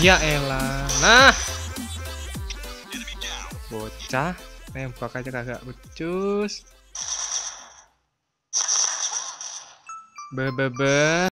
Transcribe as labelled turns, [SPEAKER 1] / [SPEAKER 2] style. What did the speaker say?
[SPEAKER 1] Ya elah. Nah. Bocah nembak aja kagak becus. Bebebe. -be.